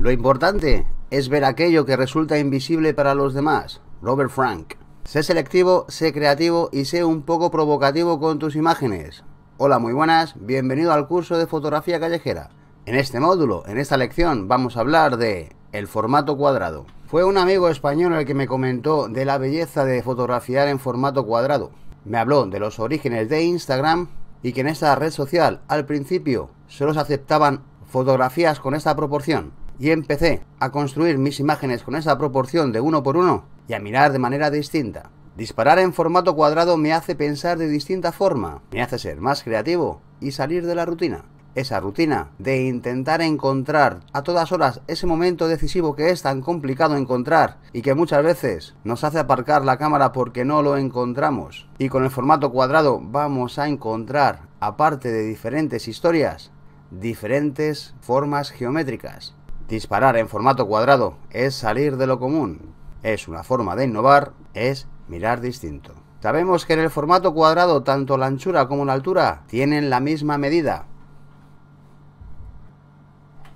Lo importante es ver aquello que resulta invisible para los demás. Robert Frank. Sé selectivo, sé creativo y sé un poco provocativo con tus imágenes. Hola, muy buenas, bienvenido al curso de fotografía callejera. En este módulo, en esta lección, vamos a hablar de el formato cuadrado. Fue un amigo español el que me comentó de la belleza de fotografiar en formato cuadrado. Me habló de los orígenes de Instagram y que en esta red social al principio solo se aceptaban fotografías con esta proporción y empecé a construir mis imágenes con esa proporción de uno por uno y a mirar de manera distinta. Disparar en formato cuadrado me hace pensar de distinta forma, me hace ser más creativo y salir de la rutina. Esa rutina de intentar encontrar a todas horas ese momento decisivo que es tan complicado encontrar y que muchas veces nos hace aparcar la cámara porque no lo encontramos. Y con el formato cuadrado vamos a encontrar, aparte de diferentes historias, diferentes formas geométricas. Disparar en formato cuadrado es salir de lo común, es una forma de innovar, es mirar distinto. Sabemos que en el formato cuadrado tanto la anchura como la altura tienen la misma medida.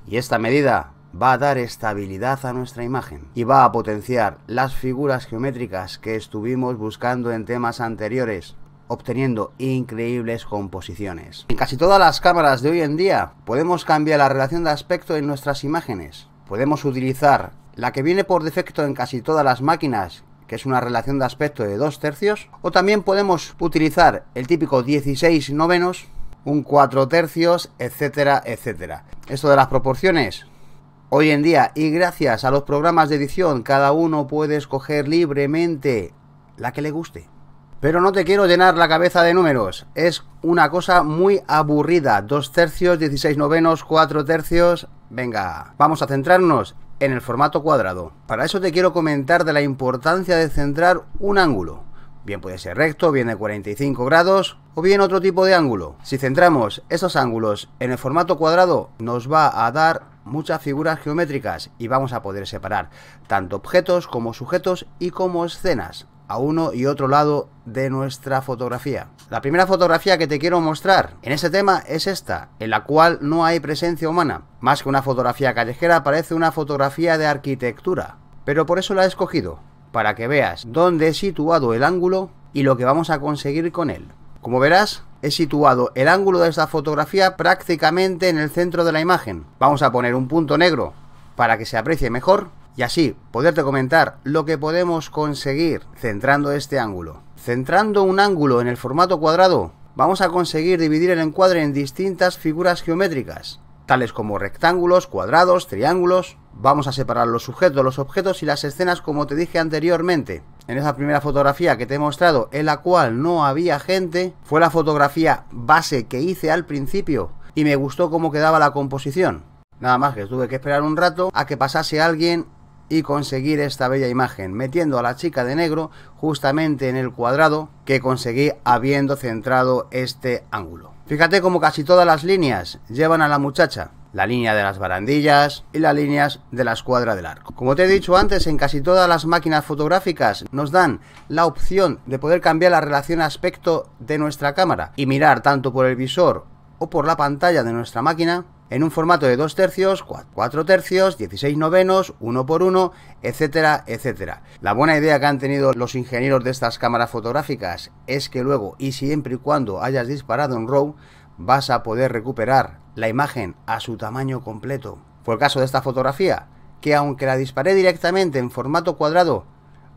Y esta medida va a dar estabilidad a nuestra imagen y va a potenciar las figuras geométricas que estuvimos buscando en temas anteriores obteniendo increíbles composiciones. En casi todas las cámaras de hoy en día podemos cambiar la relación de aspecto en nuestras imágenes. Podemos utilizar la que viene por defecto en casi todas las máquinas que es una relación de aspecto de 2 tercios, o también podemos utilizar el típico 16 novenos, un 4 tercios, etcétera, etcétera. Esto de las proporciones, hoy en día, y gracias a los programas de edición, cada uno puede escoger libremente la que le guste. Pero no te quiero llenar la cabeza de números. Es una cosa muy aburrida. Dos tercios, 16 novenos, cuatro tercios. Venga, vamos a centrarnos en el formato cuadrado. Para eso te quiero comentar de la importancia de centrar un ángulo. Bien puede ser recto, bien de 45 grados o bien otro tipo de ángulo. Si centramos esos ángulos en el formato cuadrado nos va a dar muchas figuras geométricas y vamos a poder separar tanto objetos como sujetos y como escenas a uno y otro lado de nuestra fotografía. La primera fotografía que te quiero mostrar en ese tema es esta, en la cual no hay presencia humana. Más que una fotografía callejera, parece una fotografía de arquitectura. Pero por eso la he escogido, para que veas dónde he situado el ángulo y lo que vamos a conseguir con él. Como verás, he situado el ángulo de esta fotografía prácticamente en el centro de la imagen. Vamos a poner un punto negro para que se aprecie mejor y así poderte comentar lo que podemos conseguir centrando este ángulo. Centrando un ángulo en el formato cuadrado, vamos a conseguir dividir el encuadre en distintas figuras geométricas, tales como rectángulos, cuadrados, triángulos. Vamos a separar los sujetos, los objetos y las escenas como te dije anteriormente. En esa primera fotografía que te he mostrado, en la cual no había gente, fue la fotografía base que hice al principio y me gustó cómo quedaba la composición. Nada más que tuve que esperar un rato a que pasase alguien y conseguir esta bella imagen, metiendo a la chica de negro justamente en el cuadrado que conseguí habiendo centrado este ángulo. Fíjate como casi todas las líneas llevan a la muchacha, la línea de las barandillas y las líneas de la escuadra del arco. Como te he dicho antes, en casi todas las máquinas fotográficas nos dan la opción de poder cambiar la relación aspecto de nuestra cámara y mirar tanto por el visor o por la pantalla de nuestra máquina en un formato de 2 tercios, 4 tercios, 16 novenos, 1 por 1, etcétera, etcétera. La buena idea que han tenido los ingenieros de estas cámaras fotográficas es que luego y siempre y cuando hayas disparado en RAW vas a poder recuperar la imagen a su tamaño completo. Fue el caso de esta fotografía, que aunque la disparé directamente en formato cuadrado,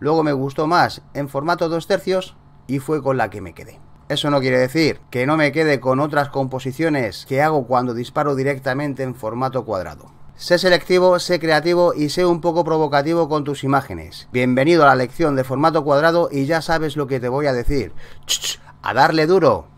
luego me gustó más en formato 2 tercios y fue con la que me quedé. Eso no quiere decir que no me quede con otras composiciones que hago cuando disparo directamente en formato cuadrado. Sé selectivo, sé creativo y sé un poco provocativo con tus imágenes. Bienvenido a la lección de formato cuadrado y ya sabes lo que te voy a decir. ¡Ch a darle duro!